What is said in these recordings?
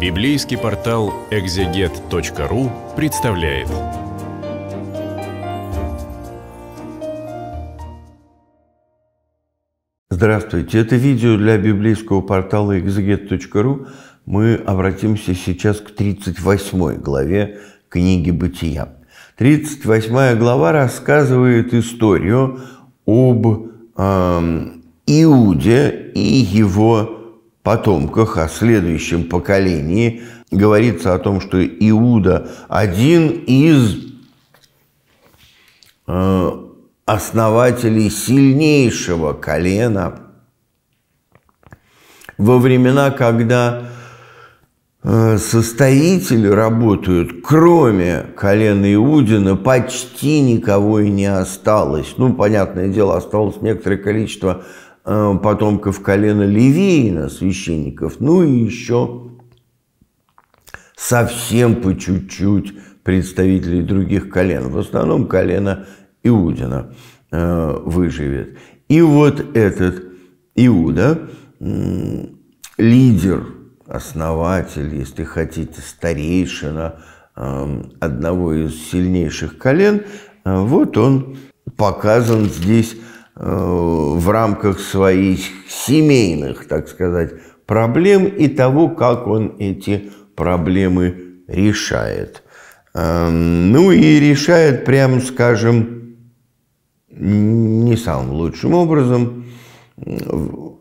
Библейский портал экзегет.ру представляет. Здравствуйте! Это видео для библейского портала экзегет.ру. Мы обратимся сейчас к 38 главе книги «Бытия». 38 глава рассказывает историю об э, Иуде и его потомках, о следующем поколении, говорится о том, что Иуда один из э, основателей сильнейшего колена во времена, когда э, состоители работают, кроме колена Иудина, почти никого и не осталось. Ну, понятное дело, осталось некоторое количество Э, потомков колена Левиина, священников, ну и еще совсем по чуть-чуть представителей других колен. В основном колено Иудина э, выживет. И вот этот Иуда, лидер, основатель, если хотите, старейшина эм, одного из сильнейших колен, э, вот он показан здесь Э, в рамках своих семейных, так сказать, проблем и того, как он эти проблемы решает. Эм, ну и решает, прямо скажем, не самым лучшим образом. В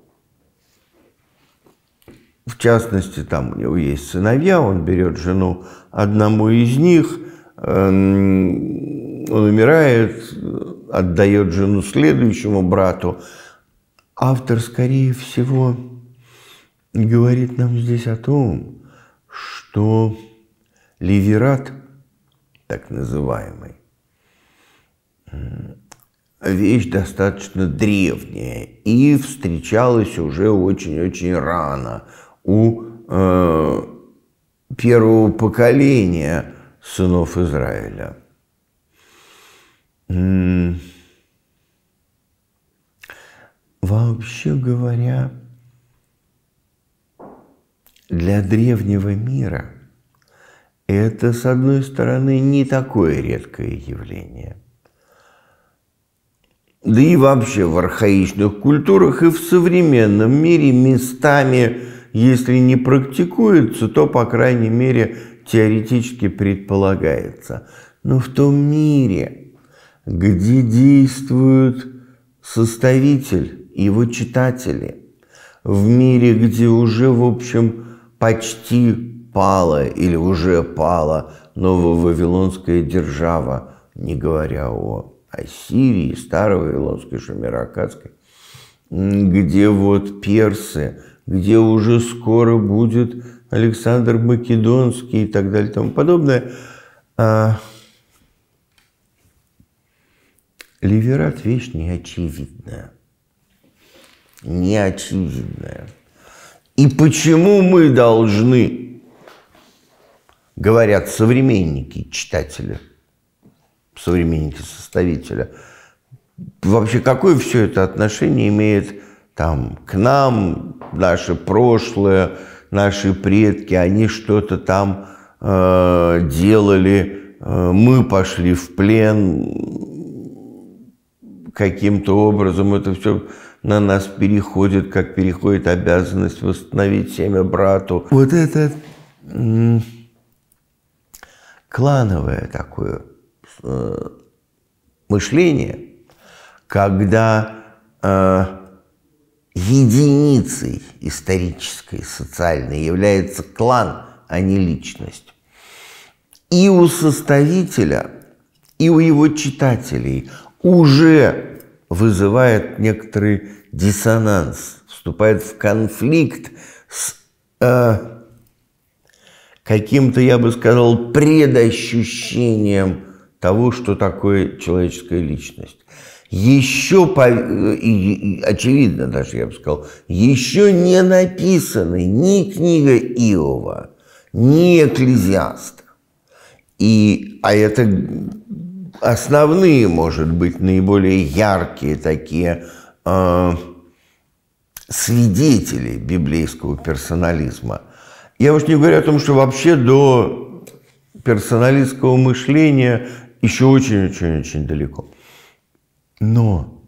частности, там у него есть сыновья, он берет жену одному из них, эм, он умирает, отдает жену следующему брату, автор, скорее всего, говорит нам здесь о том, что Ливерат, так называемый, э, вещь достаточно древняя и встречалась уже очень-очень рано у э, первого поколения сынов Израиля. Вообще говоря, для древнего мира это, с одной стороны, не такое редкое явление. Да и вообще в архаичных культурах и в современном мире местами, если не практикуется, то, по крайней мере, теоретически предполагается. Но в том мире, где действует составитель, и вы читатели. В мире, где уже, в общем, почти пала или уже пала новая вавилонская держава, не говоря о Ассирии, Старовавилонской, Шамиракатской, где вот персы, где уже скоро будет Александр Македонский и так далее и тому подобное. А... Ливерат – вещь неочевидная неотчужденное. И почему мы должны, говорят современники читателя, современники составителя, вообще какое все это отношение имеет там к нам, наше прошлое, наши предки, они что-то там э, делали, э, мы пошли в плен, каким-то образом это все на нас переходит, как переходит обязанность восстановить семя брату. Вот это клановое такое э, мышление, когда э, единицей исторической, социальной является клан, а не личность. И у составителя, и у его читателей уже вызывает некоторый диссонанс, вступает в конфликт с э, каким-то, я бы сказал, предощущением того, что такое человеческая личность. Еще, по, и, и, очевидно даже, я бы сказал, еще не написаны ни книга Иова, ни экклезиаст, И, а это основные, может быть, наиболее яркие такие э, свидетели библейского персонализма. Я уж не говорю о том, что вообще до персоналистского мышления еще очень-очень-очень далеко. Но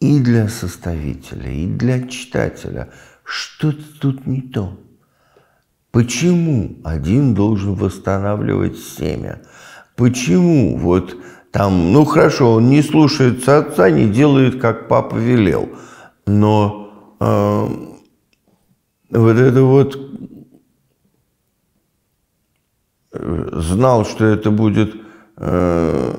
и для составителя, и для читателя что-то тут не то. Почему один должен восстанавливать семя? Почему вот там, ну хорошо, он не слушается отца, не делает, как папа велел, но э, вот это вот э, знал, что это будет э,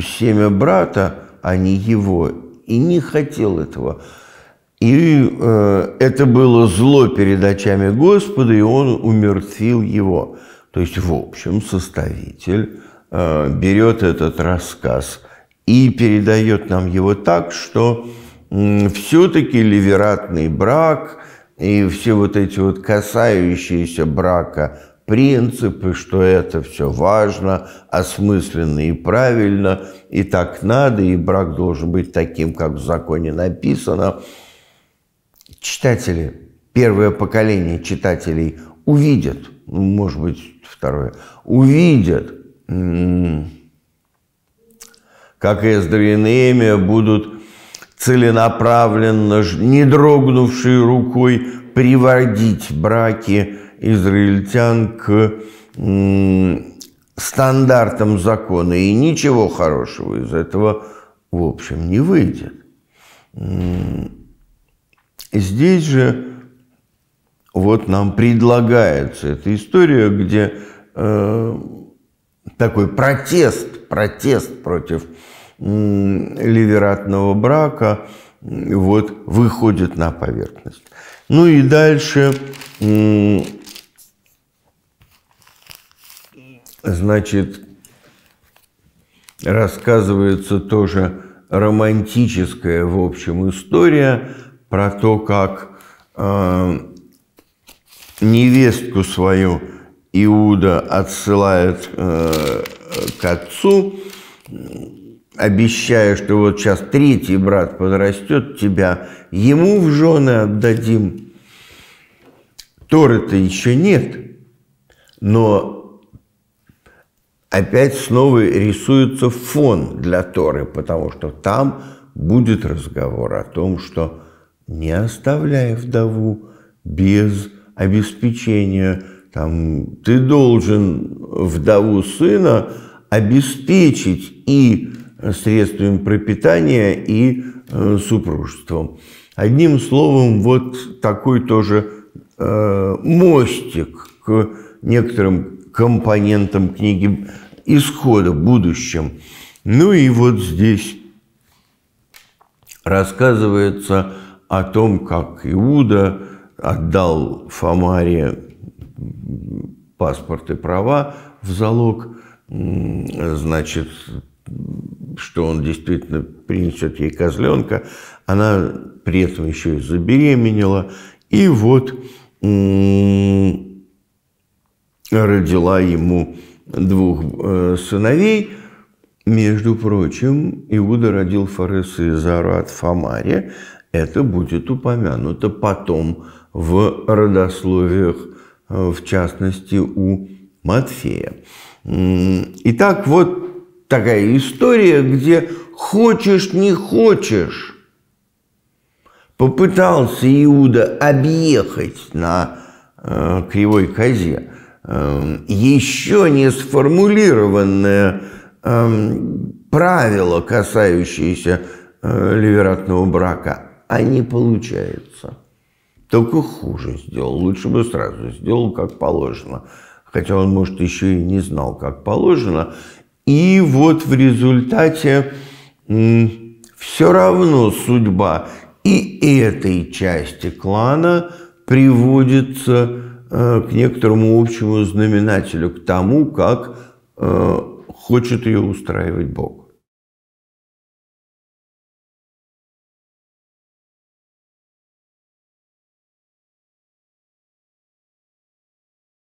семя брата, а не его, и не хотел этого. И э, это было зло перед очами Господа, и он умертвил его. То есть, в общем, составитель э, берет этот рассказ и передает нам его так, что э, все-таки ливератный брак и все вот эти вот касающиеся брака принципы, что это все важно, осмысленно и правильно, и так надо, и брак должен быть таким, как в законе написано – читатели, первое поколение читателей увидят, ну, может быть, второе, увидят, как Эздра и Неемия будут целенаправленно, не дрогнувшей рукой, приводить браки израильтян к стандартам закона, и ничего хорошего из этого, в общем, не выйдет. Здесь же вот нам предлагается эта история, где э, такой протест, протест против э, ливератного брака вот выходит на поверхность. Ну и дальше, э, значит, рассказывается тоже романтическая, в общем, история – про то, как э, невестку свою Иуда отсылает э, к отцу, обещая, что вот сейчас третий брат подрастет тебя, ему в жены отдадим. Торы-то еще нет, но опять снова рисуется фон для Торы, потому что там будет разговор о том, что не оставляя вдову без обеспечения. Там, ты должен вдову сына обеспечить и средствами пропитания, и э, супружеством. Одним словом, вот такой тоже э, мостик к некоторым компонентам книги исхода, будущем. Ну и вот здесь рассказывается о том, как Иуда отдал Фомаре паспорт и права в залог, значит, что он действительно принесет ей козленка. Она при этом еще и забеременела. И вот родила ему двух э, сыновей. Между прочим, Иуда родил Фареса и Зару от Фомария, это будет упомянуто потом в родословиях, э, в частности, у Матфея. Итак, вот такая история, где хочешь, не хочешь, попытался Иуда объехать на э, кривой козе э, еще не сформулированное правило, касающееся э, ливератного брака, а не получается. Только хуже сделал. Лучше бы сразу сделал, как положено. Хотя он, может, еще и не знал, как положено. И вот в результате все равно судьба и этой части клана приводится э, к некоторому общему знаменателю, к тому, как э, хочет ее устраивать Бог.